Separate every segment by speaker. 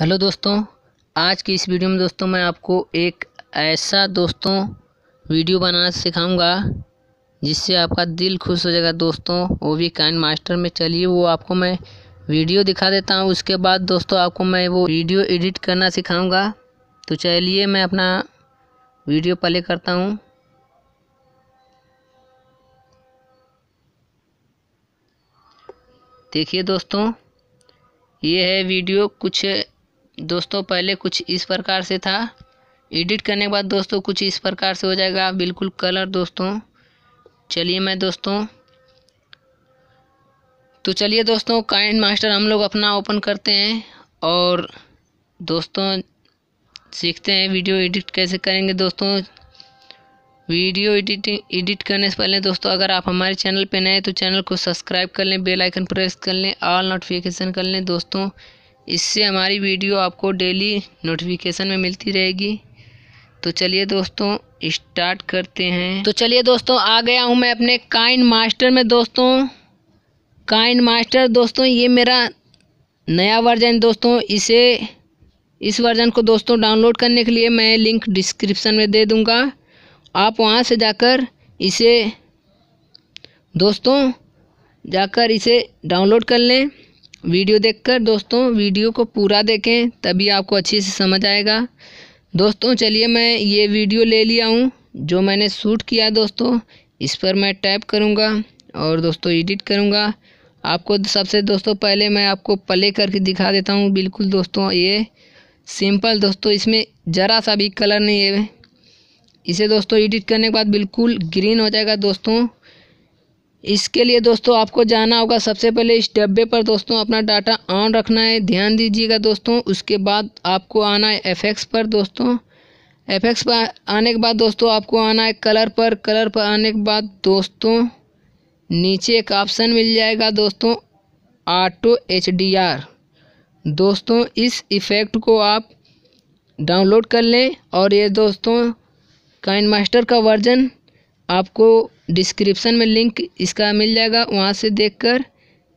Speaker 1: hello दोस्तों आज की इस वीडियो में दोस्तों मैं आपको एक ऐसा दोस्तों वीडियो बनाना सिखाऊंगा जिससे आपका दिल खुश हो जाएगा दोस्तों वो भी काइन मास्टर में चलिए वो आपको मैं वीडियो दिखा देता हूँ उसके बाद दोस्तों आपको मैं वो वीडियो एडिट करना सिखाऊंगा तो चलिए मैं अपना वीडियो प्ले करता हूँ देखिए दोस्तों ये है वीडियो कुछ दोस्तों पहले कुछ इस प्रकार से था एडिट करने के बाद दोस्तों कुछ इस प्रकार से हो जाएगा बिल्कुल कलर दोस्तों चलिए मैं दोस्तों तो चलिए दोस्तों काइंड मास्टर हम लोग अपना ओपन करते हैं और दोस्तों सीखते हैं वीडियो एडिट कैसे करेंगे दोस्तों वीडियो एडिटिंग एडिट करने से पहले दोस्तों अगर आप हमारे चैनल पर नए तो चैनल को सब्सक्राइब कर लें बेल आइकन प्रेस कर लें ऑल नोटिफिकेशन कर लें दोस्तों इससे हमारी वीडियो आपको डेली नोटिफिकेशन में मिलती रहेगी तो चलिए दोस्तों स्टार्ट करते हैं तो चलिए दोस्तों आ गया हूँ मैं अपने काइन मास्टर में दोस्तों काइन मास्टर दोस्तों ये मेरा नया वर्जन दोस्तों इसे इस वर्ज़न को दोस्तों डाउनलोड करने के लिए मैं लिंक डिस्क्रिप्शन में दे दूँगा आप वहाँ से जाकर इसे दोस्तों जाकर इसे डाउनलोड कर लें वीडियो देखकर दोस्तों वीडियो को पूरा देखें तभी आपको अच्छे से समझ आएगा दोस्तों चलिए मैं ये वीडियो ले लिया हूँ जो मैंने शूट किया दोस्तों इस पर मैं टैप करूँगा और दोस्तों एडिट करूँगा आपको सबसे दोस्तों पहले मैं आपको प्ले करके दिखा देता हूँ बिल्कुल दोस्तों ये सिंपल दोस्तों इसमें ज़रा सा भी कलर नहीं है इसे दोस्तों एडिट करने के बाद बिल्कुल ग्रीन हो जाएगा दोस्तों इसके लिए दोस्तों आपको जाना होगा सबसे पहले इस डब्बे पर दोस्तों अपना डाटा ऑन रखना है ध्यान दीजिएगा दोस्तों उसके बाद आपको आना है एफ पर दोस्तों एफ एक्स पर आने के बाद दोस्तों आपको आना है कलर पर कलर पर आने के बाद दोस्तों नीचे एक ऑप्शन मिल जाएगा दोस्तों ऑटो एच डी आर दोस्तों इस इफ़ेक्ट को आप डाउनलोड कर लें और ये दोस्तों काइन मास्टर का वर्जन आपको डिस्क्रिप्शन में लिंक इसका मिल जाएगा वहाँ से देखकर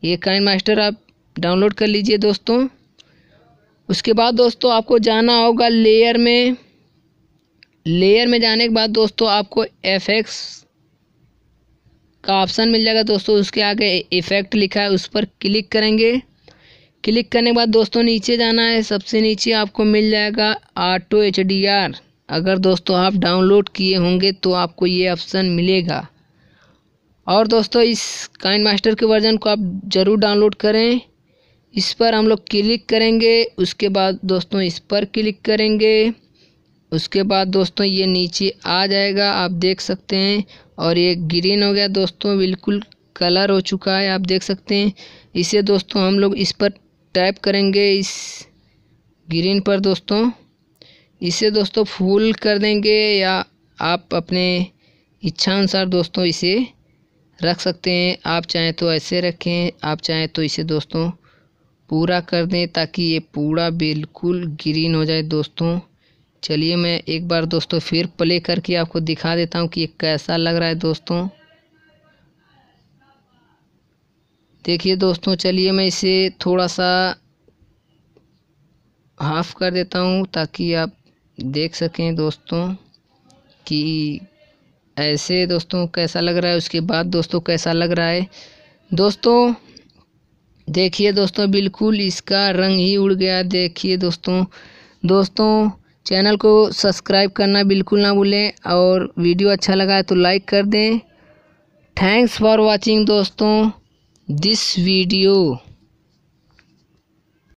Speaker 1: ये काइन मास्टर आप डाउनलोड कर लीजिए दोस्तों उसके बाद दोस्तों आपको जाना होगा लेयर में लेयर में जाने के बाद दोस्तों आपको एफएक्स का ऑप्शन मिल जाएगा दोस्तों उसके आगे इफ़ेक्ट लिखा है उस पर क्लिक करेंगे क्लिक करने के बाद दोस्तों नीचे जाना है सबसे नीचे आपको मिल जाएगा ऑटो एच डी आर अगर दोस्तों आप डाउनलोड किए होंगे तो आपको ये ऑप्शन मिलेगा और दोस्तों इस काइन मास्टर के वर्ज़न को आप ज़रूर डाउनलोड करें इस पर हम लोग क्लिक करेंगे उसके बाद दोस्तों इस पर क्लिक करेंगे उसके बाद दोस्तों ये नीचे आ जाएगा आप देख सकते हैं और ये ग्रीन हो गया दोस्तों बिल्कुल कलर हो चुका है आप देख सकते हैं इसे दोस्तों हम लोग इस पर टाइप करेंगे इस ग्रीन पर दोस्तों इसे दोस्तों फूल कर देंगे या आप अपने इच्छा अनुसार दोस्तों इसे रख सकते हैं आप चाहें तो ऐसे रखें आप चाहें तो इसे दोस्तों पूरा कर दें ताकि ये पूरा बिल्कुल ग्रीन हो जाए दोस्तों चलिए मैं एक बार दोस्तों फिर प्ले करके आपको दिखा देता हूँ कि ये कैसा लग रहा है दोस्तों देखिए दोस्तों चलिए मैं इसे थोड़ा सा हाफ़ कर देता हूँ ताकि आप देख सकें दोस्तों कि ऐसे दोस्तों कैसा लग रहा है उसके बाद दोस्तों कैसा लग रहा है दोस्तों देखिए दोस्तों बिल्कुल इसका रंग ही उड़ गया देखिए दोस्तों दोस्तों चैनल को सब्सक्राइब करना बिल्कुल ना भूलें और वीडियो अच्छा लगा है तो लाइक कर दें थैंक्स फॉर वाचिंग दोस्तों दिस वीडियो